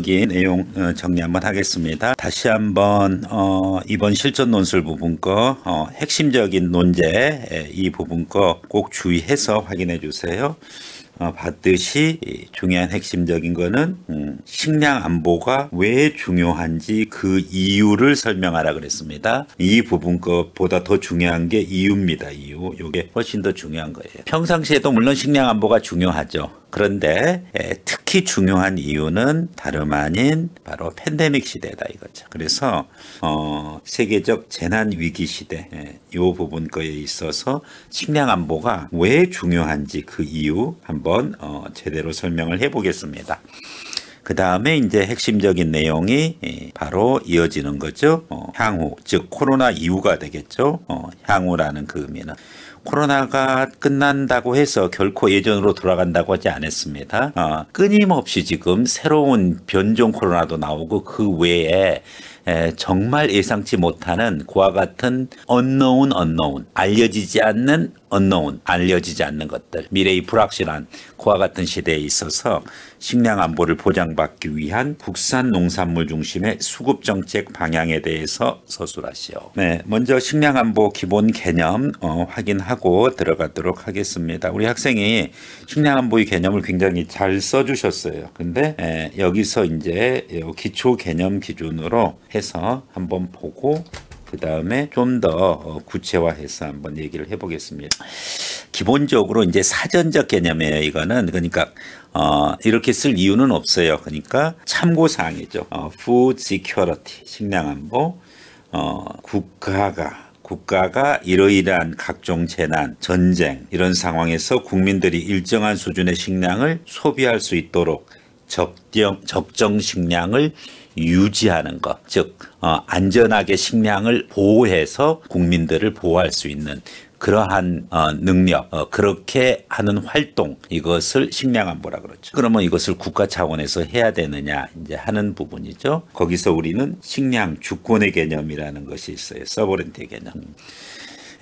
거기 내용 어, 정리 한번 하겠습니다. 다시 한번 어, 이번 실전 논술 부분 거 어, 핵심적인 논제 이 부분 거 꼭 주의해서 확인해 주세요. 어, 받듯이 중요한 핵심적인 거는 음, 식량 안보가 왜 중요한지 그 이유를 설명하라 그랬습니다. 이 부분 것보다 더 중요한 게 이유입니다. 이유. 요게 훨씬 더 중요한 거예요. 평상시에도 물론 식량 안보가 중요하죠. 그런데 예, 특히 중요한 이유는 다름 아닌 바로 팬데믹 시대다 이거죠. 그래서 어, 세계적 재난 위기 시대 이 예, 부분 거에 있어서 식량 안보가 왜 중요한지 그 이유 한번 어, 제대로 설명을 해보겠습니다. 그 다음에 이제 핵심적인 내용이 예, 바로 이어지는 거죠. 어, 향후, 즉 코로나 이후가 되겠죠. 어, 향후라는 그 의미는. 코로나가 끝난다고 해서 결코 예전으로 돌아간다고 하지 않았습니다. 어, 끊임없이 지금 새로운 변종 코로나도 나오고 그 외에 정말 예상치 못하는 그와 같은 언노운 언노운 알려지지 않는 언노운 알려지지 않는 것들 미래의 불확실한 그와 같은 시대에 있어서 식량 안보를 보장받기 위한 국산 농산물 중심의 수급 정책 방향에 대해서 서술하시오. 네, 먼저 식량 안보 기본 개념 어, 확인하고 들어가도록 하겠습니다. 우리 학생이 식량 안보의 개념을 굉장히 잘 써주셨어요. 근데 에, 여기서 이제 기초 개념 기준으로 해 해서 한번 보고 그 다음에 좀더 어, 구체화해서 한번 얘기를 해보겠습니다. 기본적으로 이제 사전적 개념이에요. 이거는 그러니까 어, 이렇게 쓸 이유는 없어요. 그러니까 참고사항이죠. 어, food security 식량안보 어, 국가가 국가가 이러이러한 각종 재난, 전쟁 이런 상황에서 국민들이 일정한 수준의 식량을 소비할 수 있도록 적정, 적정 식량을 유지하는 것, 즉 어, 안전하게 식량을 보호해서 국민들을 보호할 수 있는 그러한 어, 능력, 어, 그렇게 하는 활동 이것을 식량안보라 그러죠. 그러면 이것을 국가 차원에서 해야 되느냐 이제 하는 부분이죠. 거기서 우리는 식량 주권의 개념이라는 것이 있어요. 서버렌티 개념.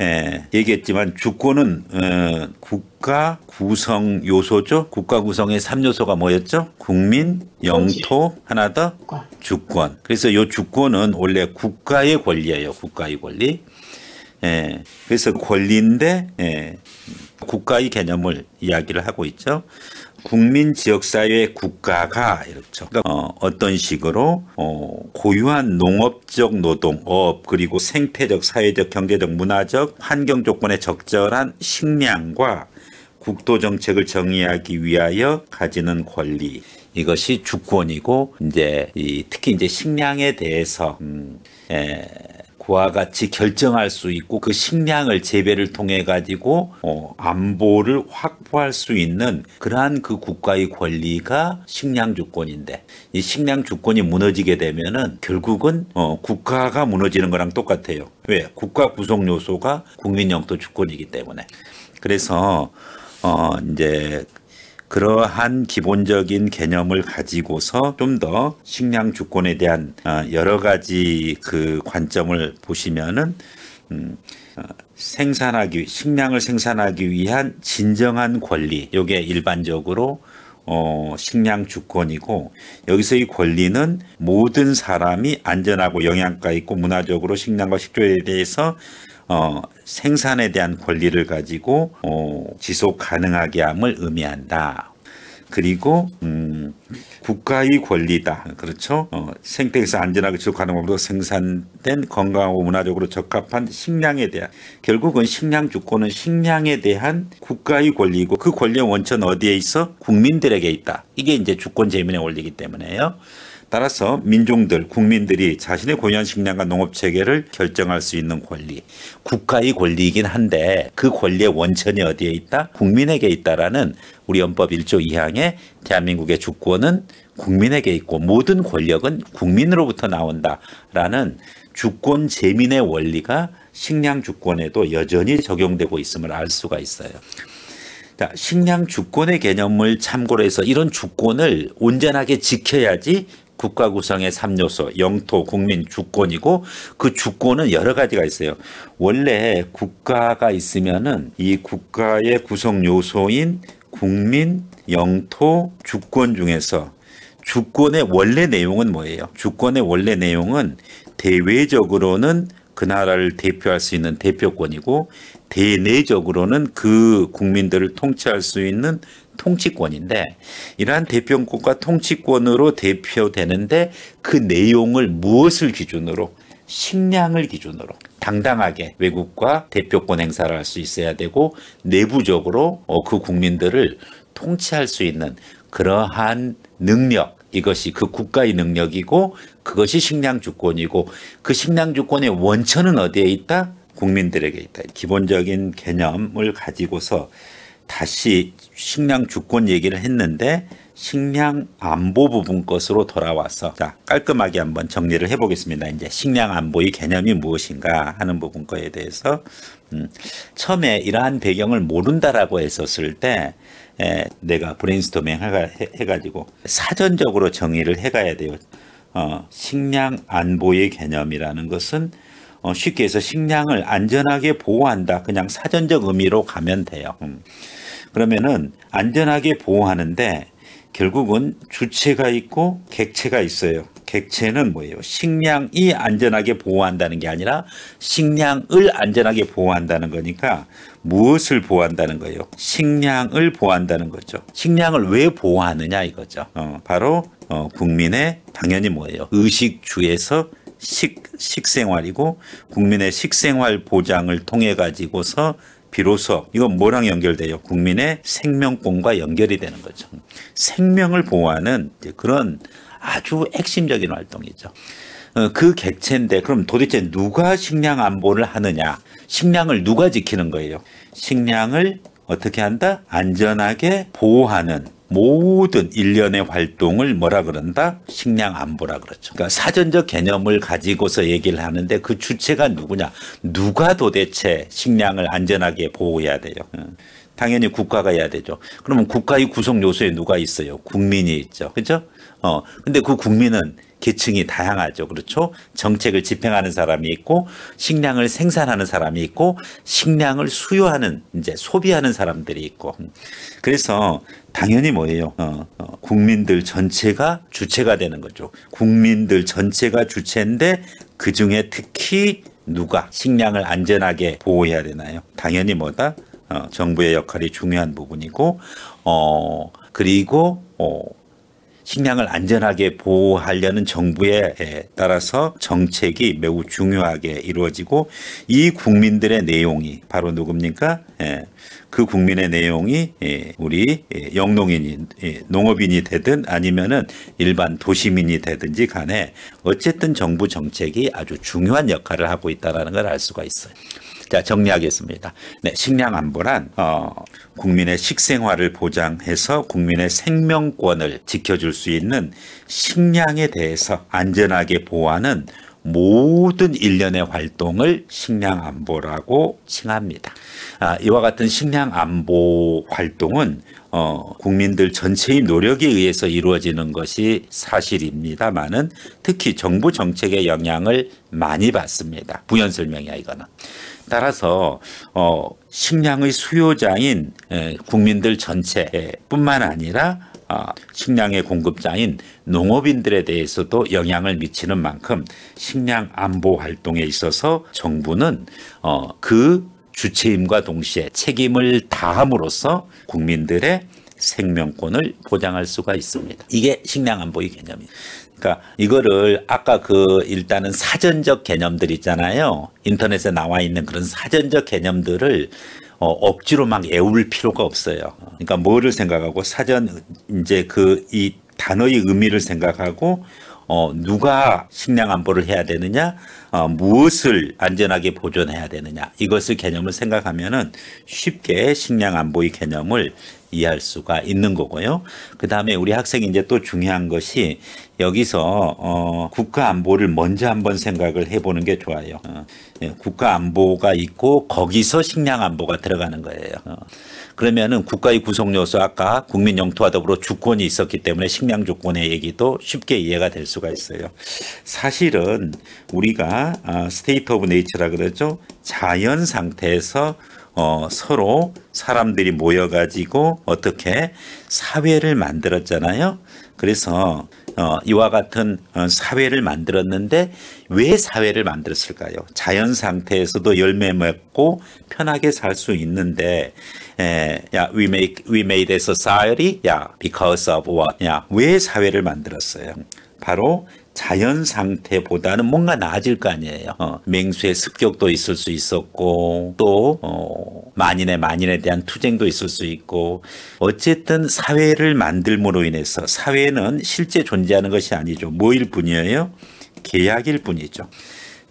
예, 얘기했지만 주권은 어, 국가 구성 요소죠. 국가 구성의 3요소가 뭐였죠? 국민, 영토, 하나 더 주권. 그래서 요 주권은 원래 국가의 권리예요. 국가의 권리. 예, 그래서 권리인데 예, 국가의 개념을 이야기를 하고 있죠. 국민 지역사회 의 국가가 이렇죠. 그러니까 어, 어떤 식으로 어, 고유한 농업적 노동, 업 그리고 생태적, 사회적, 경제적, 문화적 환경 조건에 적절한 식량과 국토 정책을 정의하기 위하여 가지는 권리 이것이 주권이고 이제 이 특히 이제 식량에 대해서 음, 에, 그와 같이 결정할 수 있고 그 식량을 재배를 통해 가지고 어, 안보를 확보할 수 있는 그러한 그 국가의 권리가 식량 주권인데 이 식량 주권이 무너지게 되면은 결국은 어, 국가가 무너지는 거랑 똑같아요. 왜? 국가 구성 요소가 국민 영토 주권이기 때문에. 그래서 어 이제 그러한 기본적인 개념을 가지고서 좀 더 식량 주권에 대한 아, 여러 가지 그 관점을 보시면은 음, 아, 생산하기 식량을 생산하기 위한 진정한 권리 요게 일반적으로 어, 식량 주권이고 여기서 이 권리는 모든 사람이 안전하고 영양가 있고 문화적으로 식량과 식조에 대해서 어, 생산에 대한 권리를 가지고 어, 지속 가능하게 함을 의미한다. 그리고 음, 국가의 권리다. 그렇죠? 어, 생태에서 안전하게 지속가능 법으로 생산된 건강하고 문화적으로 적합한 식량에 대한 결국은 식량 주권은 식량에 대한 국가의 권리고 그 권리의 원천 어디에 있어? 국민들에게 있다. 이게 이제 주권 재민의 원리이기 때문에요. 따라서 민중들, 국민들이 자신의 고유한 식량과 농업 체계를 결정할 수 있는 권리, 국가의 권리이긴 한데 그 권리의 원천이 어디에 있다? 국민에게 있다라는 우리 헌법 1조 2항에 대한민국의 주권은 국민에게 있고 모든 권력은 국민으로부터 나온다라는 주권 재민의 원리가 식량 주권에도 여전히 적용되고 있음을 알 수가 있어요. 자, 식량 주권의 개념을 참고로 해서 이런 주권을 온전하게 지켜야지 국가 구성의 3요소 영토, 국민, 주권이고 그 주권은 여러 가지가 있어요. 원래 국가가 있으면은 이 국가의 구성 요소인 국민, 영토, 주권 중에서 주권의 원래 내용은 뭐예요? 주권의 원래 내용은 대외적으로는 그 나라를 대표할 수 있는 대표권이고 대내적으로는 그 국민들을 통치할 수 있는 통치권인데 이러한 대표권과 통치권으로 대표되는데 그 내용을 무엇을 기준으로 식량을 기준으로 당당하게 외국과 대표권 행사를 할 수 있어야 되고 내부적으로 어, 그 국민들을 통치할 수 있는 그러한 능력 이것이 그 국가의 능력이고 그것이 식량 주권이고 그 식량 주권의 원천은 어디에 있다? 국민들에게 있다. 기본적인 개념을 가지고서 다시 식량 주권 얘기를 했는데 식량 안보 부분 것으로 돌아와서 자, 깔끔하게 한번 정리를 해보겠습니다. 이제 식량 안보의 개념이 무엇인가 하는 부분 거에 대해서 음, 처음에 이러한 배경을 모른다라고 했었을 때 에, 내가 브레인스토밍 해가, 해가지고 사전적으로 정의를 해가야 돼요. 어, 식량 안보의 개념이라는 것은 어, 쉽게 해서 식량을 안전하게 보호한다. 그냥 사전적 의미로 가면 돼요. 음. 그러면은 안전하게 보호하는데 결국은 주체가 있고 객체가 있어요. 객체는 뭐예요? 식량이 안전하게 보호한다는 게 아니라 식량을 안전하게 보호한다는 거니까 무엇을 보호한다는 거예요? 식량을 보호한다는 거죠. 식량을 왜 보호하느냐 이거죠. 어, 바로 어, 국민의 당연히 뭐예요? 의식주에서 식, 식생활이고 국민의 식생활 보장을 통해 가지고서 비로소 이건 뭐랑 연결돼요? 국민의 생명권과 연결이 되는 거죠. 생명을 보호하는 그런 아주 핵심적인 활동이죠. 어, 그 객체인데 그럼 도대체 누가 식량 안보를 하느냐? 식량을 누가 지키는 거예요? 식량을 어떻게 한다? 안전하게 보호하는 모든 일련의 활동을 뭐라 그런다? 식량 안보라 그렇죠 그러니까 사전적 개념을 가지고서 얘기를 하는데 그 주체가 누구냐? 누가 도대체 식량을 안전하게 보호해야 돼요? 당연히 국가가 해야 되죠. 그러면 국가의 구성 요소에 누가 있어요? 국민이 있죠. 그죠? 어. 근데 그 국민은 계층이 다양하죠. 그렇죠? 정책을 집행하는 사람이 있고 식량을 생산하는 사람이 있고 식량을 수요하는 이제 소비하는 사람들이 있고. 음. 그래서 당연히 뭐예요? 어, 어, 국민들 전체가 주체가 되는 거죠. 국민들 전체가 주체인데 그 중에 특히 누가 식량을 안전하게 보호해야 되나요? 당연히 뭐다? 어, 정부의 역할이 중요한 부분이고, 어, 그리고 어, 식량을 안전하게 보호하려는 정부에 따라서 정책이 매우 중요하게 이루어지고 이 국민들의 내용이 바로 누굽니까? 예, 그 국민의 내용이 예, 우리 예, 영농인이 농업인이 되든 아니면은 일반 도시민이 되든지 간에 어쨌든 정부 정책이 아주 중요한 역할을 하고 있다는걸 알 수가 있어요. 자, 정리하겠습니다. 네, 식량 안보란 어, 국민의 식생활을 보장해서 국민의 생명권을 지켜줄 수 있는 식량에 대해서 안전하게 보호하는 모든 일련의 활동을 식량 안보라고 칭합니다. 아, 이와 같은 식량 안보 활동은 어, 국민들 전체의 노력에 의해서 이루어지는 것이 사실입니다만은 특히 정부 정책의 영향을 많이 받습니다. 부연 설명이야 이거는. 따라서 어, 식량의 수요자인 국민들 전체뿐만 아니라 아, 식량의 공급자인 농업인들에 대해서도 영향을 미치는 만큼 식량 안보 활동에 있어서 정부는 어, 그 주체임과 동시에 책임을 다함으로써 국민들의 생명권을 보장할 수가 있습니다. 이게 식량 안보의 개념입니다. 그러니까 이거를 아까 그 일단은 사전적 개념들 있잖아요. 인터넷에 나와 있는 그런 사전적 개념들을 어, 억지로 막 애울 필요가 없어요. 그러니까 뭐를 생각하고 사전 이제 그 이 단어의 의미를 생각하고 어, 누가 식량 안보를 해야 되느냐, 어, 무엇을 안전하게 보존해야 되느냐, 이것을 개념을 생각하면은 쉽게 식량 안보의 개념을 이해할 수가 있는 거고요. 그 다음에 우리 학생이 이제 또 중요한 것이 여기서 어, 국가 안보를 먼저 한번 생각을 해보는 게 좋아요. 어, 예, 국가 안보가 있고 거기서 식량 안보가 들어가는 거예요. 어, 그러면은 국가의 구성 요소 아까 국민 영토와 더불어 주권이 있었기 때문에 식량 조건의 얘기도 쉽게 이해가 될 수가 있어요. 사실은 우리가 스테이트 오브 네이처라 그러죠. 자연 상태에서 어, 서로 사람들이 모여가지고 어떻게 사회를 만들었잖아요. 그래서 어, 이와 같은 어, 사회를 만들었는데 왜 사회를 만들었을까요? 자연 상태에서도 열매 맺고 편하게 살 수 있는데, 야, we make we made a society, 야, because of what, 야, 왜 사회를 만들었어요? 바로 자연 상태보다는 뭔가 나아질 거 아니에요. 어, 맹수의 습격도 있을 수 있었고 또 어, 만인의 만인에 대한 투쟁도 있을 수 있고 어쨌든 사회를 만들므로 인해서 사회는 실제 존재하는 것이 아니죠. 뭐일 뿐이에요? 계약일 뿐이죠.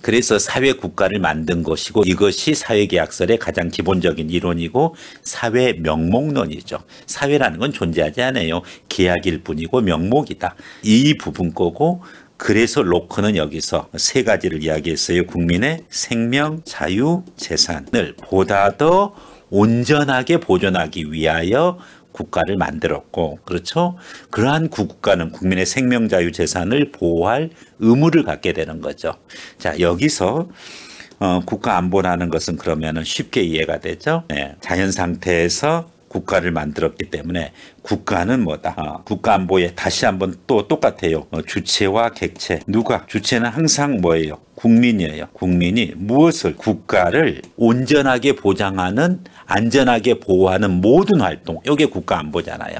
그래서 사회 국가를 만든 것이고 이것이 사회계약설의 가장 기본적인 이론이고 사회 명목론이죠. 사회라는 건 존재하지 않아요. 계약일 뿐이고 명목이다. 이 부분 거고 그래서 로커는 여기서 세 가지를 이야기했어요. 국민의 생명, 자유, 재산을 보다 더 온전하게 보존하기 위하여 국가를 만들었고, 그렇죠? 그러한 국가는 국민의 생명, 자유, 재산을 보호할 의무를 갖게 되는 거죠. 자, 여기서 어, 국가 안보라는 것은 그러면 쉽게 이해가 되죠. 네, 자연 상태에서 국가를 만들었기 때문에 국가는 뭐다. 국가 안보에 다시 한번 또 똑같아요. 어, 주체와 객체. 누가? 주체는 항상 뭐예요? 국민이에요. 국민이 무엇을 국가를 온전하게 보장하는 안전하게 보호하는 모든 활동 이게 국가 안보잖아요.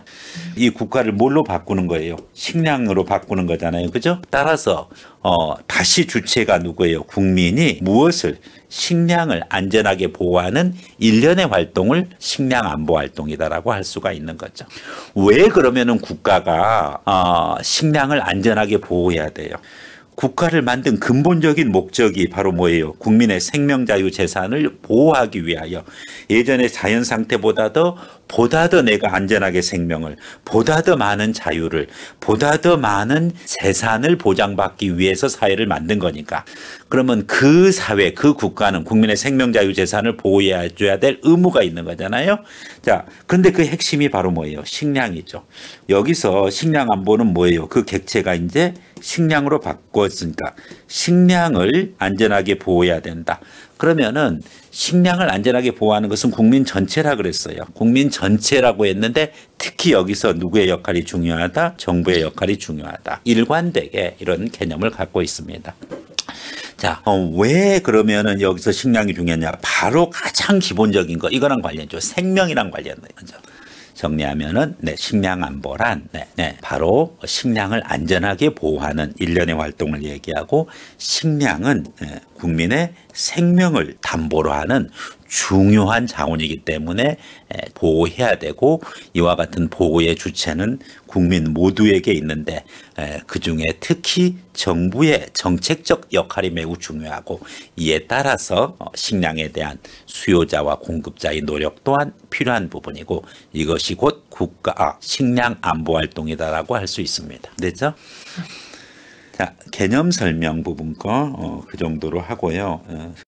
이 국가를 뭘로 바꾸는 거예요? 식량으로 바꾸는 거잖아요. 그죠? 따라서 어, 다시 주체가 누구예요? 국민이 무엇을 식량을 안전하게 보호하는 일련의 활동을 식량 안보 활동이다라고 할 수가 있는 거죠. 왜 그러면은 국가가 어, 식량을 안전하게 보호해야 돼요? 국가를 만든 근본적인 목적이 바로 뭐예요? 국민의 생명자유 재산을 보호하기 위하여 예전의 자연 상태보다 더 보다 더 내가 안전하게 생명을 보다 더 많은 자유를 보다 더 많은 재산을 보장받기 위해서 사회를 만든 거니까 그러면 그 사회 그 국가는 국민의 생명자유 재산을 보호해 줘야 될 의무가 있는 거잖아요. 자, 그런데 그 핵심이 바로 뭐예요? 식량이죠. 여기서 식량 안보는 뭐예요? 그 객체가 이제 식량으로 바꿨으니까 식량을 안전하게 보호해야 된다. 그러면은 식량을 안전하게 보호하는 것은 국민 전체라 그랬어요. 국민 전체라고 했는데 특히 여기서 누구의 역할이 중요하다? 정부의 역할이 중요하다. 일관되게 이런 개념을 갖고 있습니다. 자, 어, 왜 그러면은 여기서 식량이 중요하냐? 바로 가장 기본적인 거, 이거랑 관련죠. 생명이랑 관련된 죠 정리하면은 네, 식량 안보란 네, 네, 바로 식량을 안전하게 보호하는 일련의 활동을 얘기하고 식량은 네, 국민의 생명을 담보로 하는 중요한 자원이기 때문에 보호해야 되고 이와 같은 보호의 주체는 국민 모두에게 있는데 그 중에 특히 정부의 정책적 역할이 매우 중요하고 이에 따라서 어, 식량에 대한 수요자와 공급자의 노력 또한 필요한 부분이고 이것이 곧 국가 아, 식량 안보 활동이다라고 할 수 있습니다. 됐죠? 자, 개념 설명 부분 거그 어, 정도로 하고요. 어,